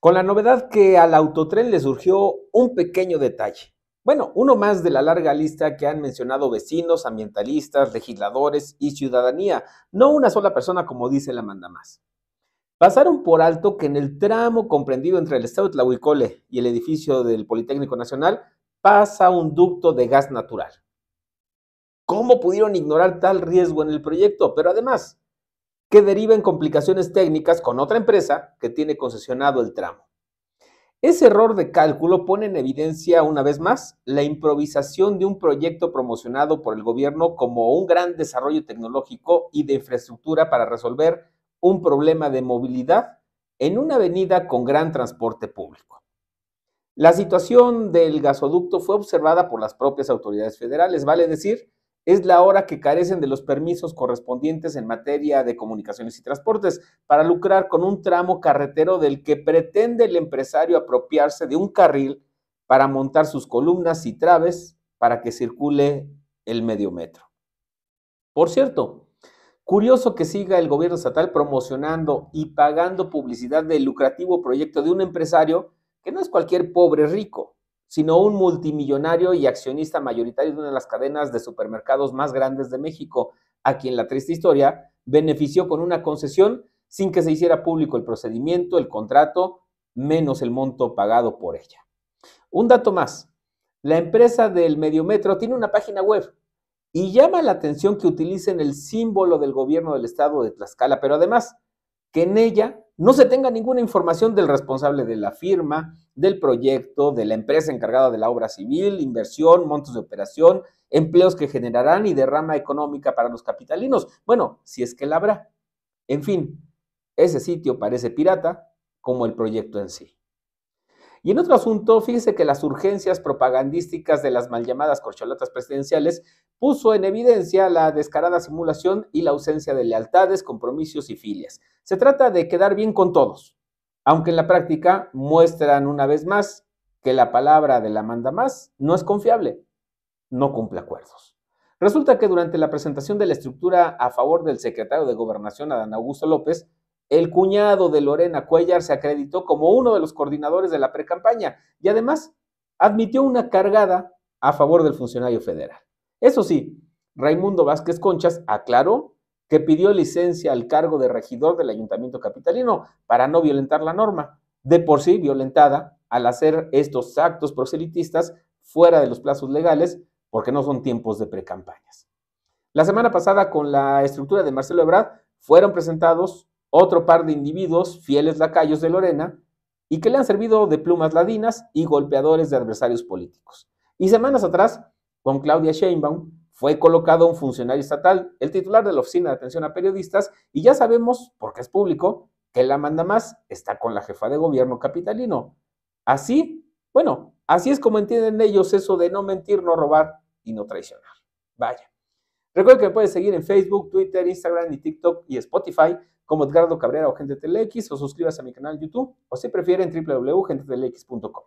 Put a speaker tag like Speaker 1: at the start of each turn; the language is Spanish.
Speaker 1: Con la novedad que al autotren le surgió un pequeño detalle. Bueno, uno más de la larga lista que han mencionado vecinos, ambientalistas, legisladores y ciudadanía, no una sola persona como dice la manda más. Pasaron por alto que en el tramo comprendido entre el estado de Tlahuicole y el edificio del Politécnico Nacional pasa un ducto de gas natural. ¿Cómo pudieron ignorar tal riesgo en el proyecto? Pero además, que deriva en complicaciones técnicas con otra empresa que tiene concesionado el tramo. Ese error de cálculo pone en evidencia una vez más la improvisación de un proyecto promocionado por el gobierno como un gran desarrollo tecnológico y de infraestructura para resolver un problema de movilidad en una avenida con gran transporte público. La situación del gasoducto fue observada por las propias autoridades federales, vale decir, es la hora que carecen de los permisos correspondientes en materia de comunicaciones y transportes para lucrar con un tramo carretero del que pretende el empresario apropiarse de un carril para montar sus columnas y traves para que circule el medio metro. Por cierto, curioso que siga el gobierno estatal promocionando y pagando publicidad del lucrativo proyecto de un empresario que no es cualquier pobre rico, sino un multimillonario y accionista mayoritario de una de las cadenas de supermercados más grandes de México, a quien la triste historia benefició con una concesión sin que se hiciera público el procedimiento, el contrato, menos el monto pagado por ella. Un dato más, la empresa del Mediometro tiene una página web y llama la atención que utilicen el símbolo del gobierno del estado de Tlaxcala, pero además que en ella no se tenga ninguna información del responsable de la firma, del proyecto, de la empresa encargada de la obra civil, inversión, montos de operación, empleos que generarán y derrama económica para los capitalinos. Bueno, si es que la habrá. En fin, ese sitio parece pirata como el proyecto en sí. Y en otro asunto, fíjese que las urgencias propagandísticas de las mal llamadas corcholatas presidenciales puso en evidencia la descarada simulación y la ausencia de lealtades, compromisos y filias. Se trata de quedar bien con todos, aunque en la práctica muestran una vez más que la palabra de la manda más no es confiable, no cumple acuerdos. Resulta que durante la presentación de la estructura a favor del secretario de Gobernación, Adán Augusto López, el cuñado de Lorena Cuellar se acreditó como uno de los coordinadores de la precampaña y además admitió una cargada a favor del funcionario federal. Eso sí, Raimundo Vázquez Conchas aclaró que pidió licencia al cargo de regidor del ayuntamiento capitalino para no violentar la norma, de por sí violentada al hacer estos actos proselitistas fuera de los plazos legales porque no son tiempos de precampañas. La semana pasada con la estructura de Marcelo Ebrard fueron presentados otro par de individuos fieles lacayos de Lorena y que le han servido de plumas ladinas y golpeadores de adversarios políticos. Y semanas atrás con Claudia Sheinbaum fue colocado un funcionario estatal, el titular de la Oficina de Atención a Periodistas, y ya sabemos, porque es público, que la manda más está con la jefa de gobierno capitalino. Así, bueno, así es como entienden ellos eso de no mentir, no robar y no traicionar. Vaya. recuerden que me puedes seguir en Facebook, Twitter, Instagram y TikTok y Spotify como Edgardo Cabrera o Gente TeleX o suscríbase a mi canal YouTube o si prefieren www.gentetlx.com.